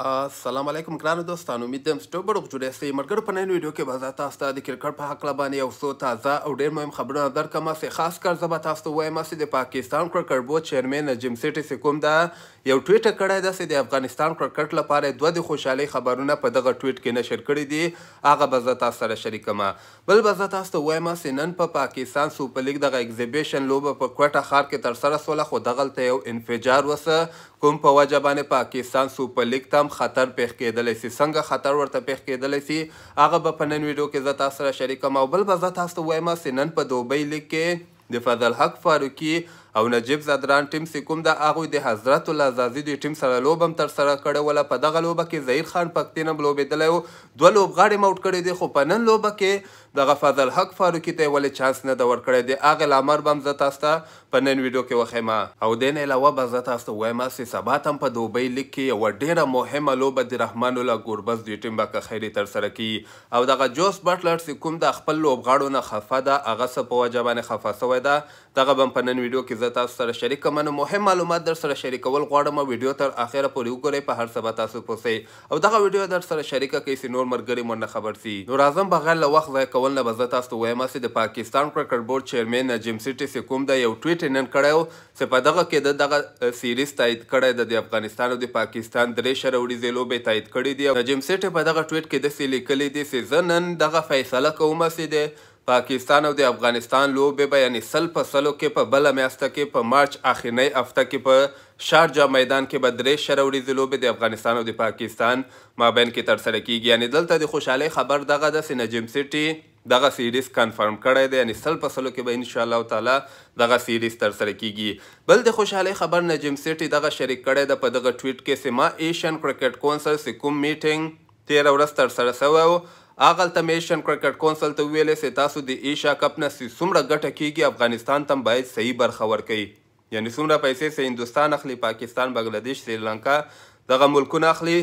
السلام علیکم ګرانو دوستانو امید دم ستو بډو جوړه سي مرګر په نن ویډیو کې بازار تاسو ته د کرکټ په حق لبانې یو څو تازه او ډېر مهم خبرونه درکمه سي خاص کر زبا تاسو وایم چې د پاکستان کرکټ بورډ چیرمن نجم سيټي سکوم دا یو ټویټ کړی دا چې د افغانستان کرکټ لپاره دوه د خوشحالي خبرونه په دغه ټویټ کې نشر کړی دي هغه بازار تاسو سره شریکم بل بازار تاسو وایم چې نن په پاکستان سوپر لیګ دغه ایگزیبیشن لوبه په کوټه خار کې تر سره سوله خو دغلته یو انفجار وسه کوم په وجه باندې پاکستان سوپر لیگ تم خطر پېښ کېدلی سي څنګه خطر ورته پېښ کېدلی سي هغه به په نن ویډیو کې زه تاسو سره شریکم او بل به زه تاسو ته وایم چې نن په دوبۍ لیګ کې د فضل حق فاروقي او نجیب زدران ټیم چې کوم د هغوی د حضرت الله زازي دوی ټیم سره لوب هم ترسره کړې په دغه لوبه کې ظهیر خان پکتین هم لوبېدلی و دوه لوبغاړي هم اوټ کړی دي خو په نن لوبه کې دغه فضل حق فاروقي ته ولې چانس نه دا ورکړی دی هغه لامر بم زه تاسو ته په نن ویډیو کې وخیما او دین علاوه به زه تاسو ته وایم چې سبا تم په دوبۍ لیګ کې یو ډیره مهمه لوبه د رحمان الله ګوربز دوی ټیم به خیری تر سره کی او دغه جوس بټلر چې کوم د خپل لوبغاړو نه خفه ده هغه څه په وجه باندې خفه سوی ده دغه بم په نن ویډیو کې زه تاسو سره شریک کوم نو مهم معلومات در سره شریکول غواړم ویډیو تر اخره پورې وګورئ په هر سبا تاسو پوسئ او دغه ویډیو در سره شریکه کړئ چې نور مرګري مون خبر سي نو راځم بغیر له وخت ځای کول نه به زه تاسو ته وایم هسې د پاکستان کرکټ بورډ چیرمین نجیم سیټي چې کوم دی یو ټویټ نن کړی و چې په دغه کې د دغه سیریز تایید کړی د د افغانستان او د پاکستان درې شره وریځې لوبې تایید کړي دي نجیم سیټي په دغه ټویټ کې داسې لیکلی دی چې زه نن دغه فیصله کوم هسې د پاکستان او د افغانستان لوبې به یعنی سل په سلو کې په بله میاشته کې په مارچ اخرنۍ هفته کې په شارجا میدان کې به درې شره ورځې لوبې د افغانستان او د پاکستان مابین کې ترسره کیږي یعنی دلته د خوشحالۍ خبر دغه ده چې نجم سیټي دغه سیریز کنفرم کړی دی یعنی سل په سلو کې به انشاءالله تعالی دغه سیریز ترسره کیږي بل د خوشحالۍ خبر نجم سیټي دغه شریک کړی د په دغه ټویټ کې سما ایشین کرکټ کونسل سکوم میټینګ تیره ورځ ترسره سوی و هغلته مې ایشین کرکټ کونسل ته ویلی چې تاسو د ایشیا کپ نه څومره ګټه کیږي افغانستان تم باید صحیح برخه ورکوي یعنی څومره پیسې چې هندوستان اخلي پاکستان بنګلادیش سریلانکا دغه ملکونه اخلي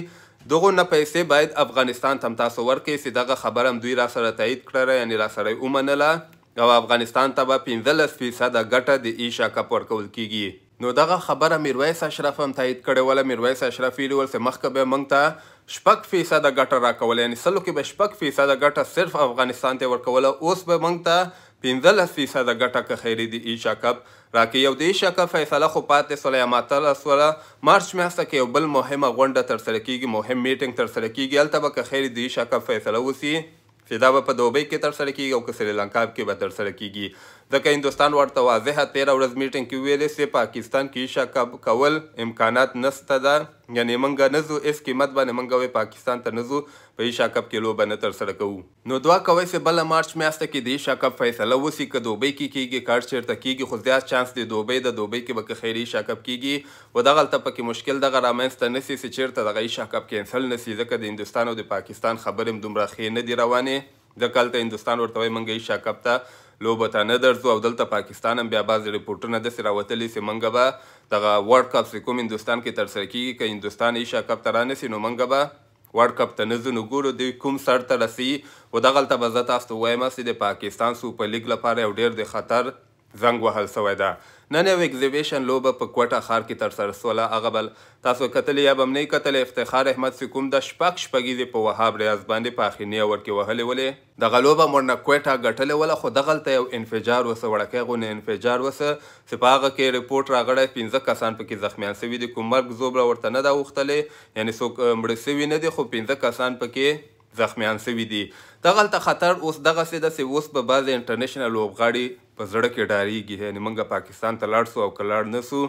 دغه نه پیسې باید افغانستان تم تاسو ورکې چې دغه خبره دوی را سره تایید کړه یعنی را سره ومنله او افغانستان ته به پنځلس فیصده ګټه د ایشا کپ ورکول کیږي نو دغه خبره میرویس اشرف هم تایید کړې وله میرویس اشرف ویلي ول چې مخکې به موږ ته شپږ فیصده ګټه راکوله یعنی سلو کې به شپږ فیصده ګټه صرف افغانستان ته ورکوله اوس به موږ ته 15 فیصد ګټه که خیری دی ایشا کپ راکې یو د ایشا کپ فیصله خو پاتې سوله ماتل سوله مارچ میاشت کې یو بل مهمه غونډه تر سره کیږي مهم میټینګ تر سره کیږي البته به که خیری دی ایشا کپ فیصله وسی چې دا به په دوبۍ کې تر سره کیږي او که سریلانکا کې به تر سره کیږي ځکه هندستان ورته واضحه تیره ورځ میټینګ کې ویلې چې پاکستان کې شک کول امکانات نسته ده یعنی موږ نه ځو اس قیمت باندې موږ وی پاکستان ته نه ځو په ایشا کپ کې لوبه نه ترسره کوو نو دعا کوئ چې بله مارچ میاشته کې د ایشا کپ فیصله وسي که دوبۍ کې کیږي کار چیرته کیږي خو زیات چانس دی دوبۍ د دوبۍ کې به که خیر ایشا کپ کیږي و دغلته پکې مشکل دغه رامنځته نه شي چې چیرته دغه ایشا کپ کینسل نه شي ځکه د هندستان او د پاکستان خبرې هم دومره ښې نه دي روانې ځکه هلته هندوستان ورته وایي موږ ایشا کپ ته لوبه ته نه درځو او دلته پاکستان هم بیا بعضې رپورټونه داسې راوتلي چې موږ به دغه ورلډ کپ چې کوم هندوستان کې ترسره کیږي که هندوستان ایشیا کپ ته رانیسي نو موږ به ورلډ کپ ته نه ځو نو ګورو دوی کوم سر ته رسي و دغلته به زه تاسو ته وایم چې د پاکستان سوپر لیګ لپاره یو ډېر د خطر زنګ وهل سوی ده نن یو اگزیبیشن لوبه په کوټه ښار کې ترسره سوله هغه بل تاسو کتلې یا به هم نه یې کتلې افتخار احمد سکوم د شپږ شپږیزې په وهاب ریاض باندې په اخرني اوور کې وهلې ولې دغه لوبه موږ نه کوټه ګټلې وله خو دغلته یو انفجار وسه وړکی غونې انفجار وسه چې په هغه کې رپورټ راغړی پنځه کسان پکې زخمیان سوي دي کوم مرګ زوبره ورته نه ده غوښتلې یعنې څوک مړه سوي نه دي خو پنځه کسان پکې زخمیان سوي دي دغلته خطر اوس دغسې داسې اوس به بعضې انټرنیشنل لوبغاړي په زړه کې ډارېږي یعنې موږ پاکستان ته لاړ سو او که لاړ نه سو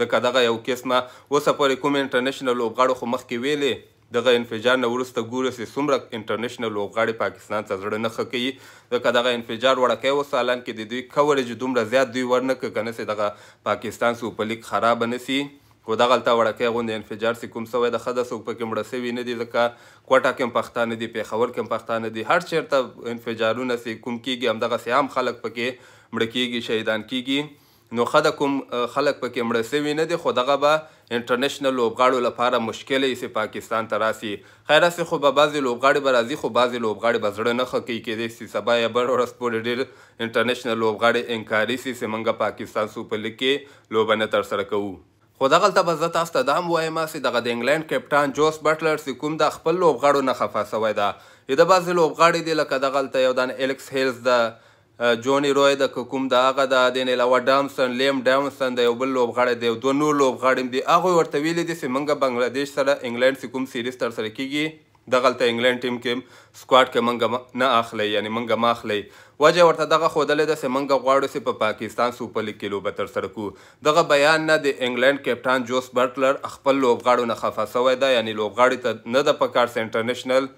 ځکه دغه یو قسمه اوسه پورې کوم انټرنیشنل لوبغاړو خو مخکې ویلې دغه انفجار نه وروسته ګورو چې څومره انټرنیشنل لوبغاړي پاکستان ته زړه نه ښه کوي ځکه دغه انفجار وړکی اوس حالانکه د دوی کوریج دومره زیات دوی ورنه که که نه دغه پاکستان سوپر لیګ خرابه نه سي خو دغلته وړکی غوندې انفجار چې کوم سوی د ښه ده څوک پکې مړه سوي نه دي ځکه کوټه کې هم پښتانه دي پېښور کې هم پښتانه دي هر چېرته انفجارونه چې کوم کېږي همدغسې عام خلک پکې مړه کېږي شهیدان کېږي نو ښه ده کوم خلک پکې مړه سوي نه دي خو دغه به انټرنیشنل لوبغاړو لپاره مشکل یې چې پاکستان ته راسي خیر هسې خو به بعضې لوبغاړي به راځي خو بعضې لوبغاړي به زړه نه ښه کوي کېدای شي سبا یا بل ورځ پورې ډېر انټرنیشنل لوبغاړي انکاري شي چې موږ پاکستان سوپر لیګ کې لوبه نه ترسره کوو خو دغلته به زه تاسو ته دا هم ووایم چې دغه د انګلینډ کپټان جوس بټلر چې کوم د خپل لوبغاړو نه خفه سوی ده د بعضې لوبغاړي دی لکه دغلته یو دان الیکس هیلز د جونی روی د کوم د هغه د دین علاوه ډامسن لیم ډامسن د یو بل لوبغاړی دی دوه نور لوبغاړي دي هغوی ورته ویلي دي چې موږ بنګلادیش سره انګلینډ چې کوم سیریز ترسره کیږي دغلته انګلند ټیم کې سکواډ کې منګه نه اخلي یعنی منګه ما اخلي وجه ورته دغه خودلې ده چې منګه غواړو چې په پاکستان سوپر لیګ کې لوبه ترسره کړو دغه بیان نه د انګلند کپټان جوس برټلر خپل لوبغاړو نه خفه سوی ده یعنی لوبغاړي ته نه د پکار انټرنیشنل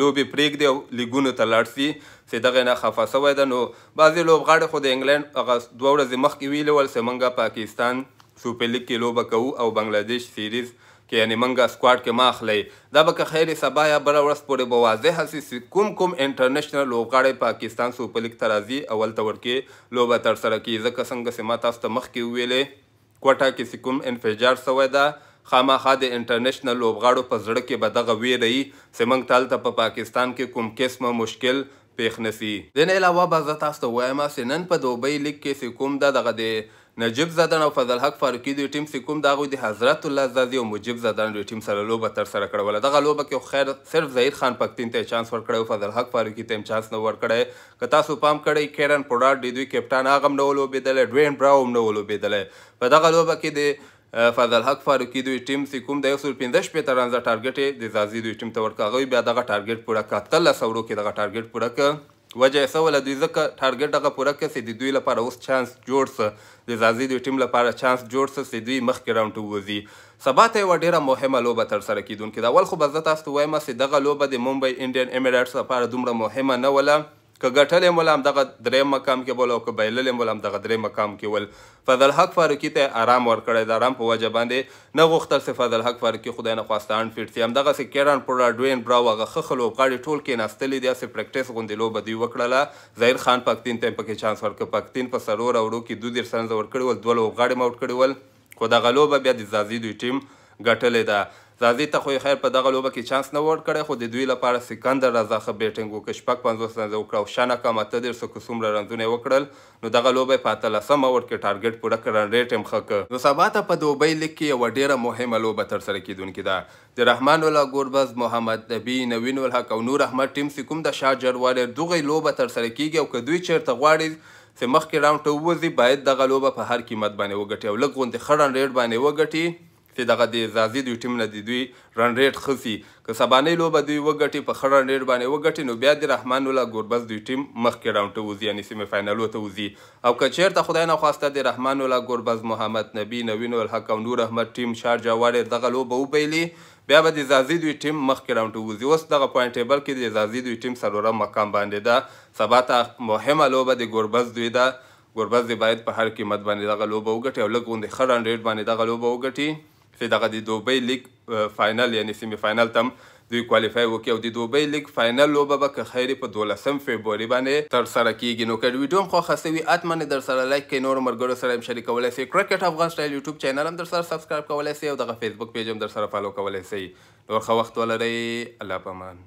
لوبي پرېږدي او لیګونو ته لاړ سي چې دغه نه خفه سوی ده نو بعضې لوبغاړي خو د انګلینډ هغه دوه ورځې مخکې ویلي ول چې موږ پاکستان سوپر لیګ کې لوبه کوو او بنګلادیش سیریز که یعنی منګه سکواډ کې ما اخلي دا به که خیر سبا یا بل ورځ پورې به واضح هسي کوم کوم انټرنیشنل لوبغاړی پاکستان سوپر لیګ ته راځي اول ته ورکې لوبه ترسره کړي ځکه څنګه چې ما تاسو ته مخکې وویلې کوټه کې کوم انفجار سوی ده خامخا د انټرنیشنل لوبغاړو په زړه کې به دغه ویره وي چې موږ تلته په پاکستان کې کوم قسمه مشکل پیښ نسی دین علاوه به زه تاسو ته وایم چې نن په دوبۍ لیګ کې چې کوم ده دغه د نجیب زدن او فضل حق فاروقي دوی ټیم چې کوم د هغوی د حضرت الله زازي او مجیب زدن دوی ټیم سره لوبه ترسره کړوله دغه لوبه کې خیر صرف ظهیر خان پکتین ته چانس ورکړی او فضل حق فاروقي ته چانس نه ورکړی که تاسو پام کړئ کیرن پوډاټ د دوی کپټان هغه هم نه و لوبېدلی ډوین براو هم نه و لوبېدلی په دغه لوبه کې د فضل حق فاروقي دوی ټیم چې کوم د 115 پېټه رنزه ټارګټ د زازي دوی ټیم ته ورکاغوي بیا دغه ټارګټ پوره کړ 1300 کې دغه ټارګټ پوره کړ وجه یې څه وله دوی ځکه ټارګټ هغه پوره کړه چې د دوی لپاره اوس چانس جوړ څه د ځاځي دوی ټیم لپاره چانس جوړ څه چې دوی مخکې راونډ ته ووځي سبا ته یوه ډېره مهمه لوبه ترسره کیدونکې ده اول خو به زه تاسو ته وایم چې دغه لوبه د ممبۍ انډین امیریټس لپاره دومره مهمه نه وله که ګټلې مول هم دغه درې مقام کې بول او که بایللې مول هم دغه درې مقام کې ول فضل حق فاروقي ته آرام ورکړی د آرام په وجه باندې نه غوښتل چې فضل حق فاروقي خدای نه خواسته ان فټ سي هم دغه سي کیران پورا ډوین براو هغه ښه خلوبغاړي ټول کې ناستلې دي چې پریکټیس غوندې لوبه دوی وکړله ظاهر خان پکتین ته پکې چانس ورکړ پکتین په سرور اورو کې دوه ډیر سنز ورکړي ول دوه لوبغاړي ماوټ کړي ول خو دغه لوبه بیا د زازي دوی ټیم ګټلې ده زازی ته خو خیر په دغه لوبه کې چانس نه ور کړی خو د دوی لپاره سکندر رضا ښه بیټینګ وکړ شپږ پنځوس رنزه وکړه او شانه کم اته دېرسو که څومره رنزونه یې وکړل نو دغه لوبه یې په اتلسمه اوور کې ټارګېټ پوره کړ رن ریټ هم ښه کړ نو سبا ته په دوبۍ لیګ کې یوه ډېره مهمه لوبه ترسره کیدونکې ده د رحمان الله ګوربز محمد نبي نوین الحق او نور احمد ټیم چې کوم د شاه جروالي دغه لوبه ترسره کیږي او که دوی چیرته غواړي چې مخکې راوند ته ووځي باید دغه لوبه په هر قیمت باندې وګټي او لږ غوندې ښه رن ریټ باندې وګټي چې دغه د زازي دوی ټیم نه دی دوی رن ریټ خسي که سبانه لوبه دوی وګټي په خړه رن ریټ باندې وګټي نو بیا د رحمان الله ګوربز دوی ټیم مخکې راوند ته وځي یعنی سیمه فائنل ته وځي او که چیرته خدای نه خواسته د رحمان الله ګوربز محمد نبی نوین الحق او نور احمد ټیم شارجه واړې دغه لوبه وبیلي بیا به د زازي دوی ټیم مخکې راوند ته وځي اوس دغه پوینټ ټیبل کې د زازي دوی ټیم سرورم مقام باندې ده سبا ته مهمه لوبه د ګوربز دوی ده ګوربز دی باید په هر قیمت باندې دغه لوبه وګټي او لږ غوندې ښه رن ریټ باندې دغه لوبه وګټي چې دغه د دوبۍ لیگ فاینل یعنی سیمی فاینل تم دوی کوالیفای وکړي او د دوبۍ لیگ فاینل لوبه به که خیر په 12 فبروري باندې تر سره کیږي نو کډ ویډیو خو خاصوي اتمن در سره لایک کړئ نور مرګرو سره هم شریکولای شئ کرکټ افغان سټایل یوټیوب چینل هم در سره سبسکرایب کولای شئ او دغه فیسبوک پیج هم در سره فالو کولای شئ نور خو وخت ولرئ الله پامان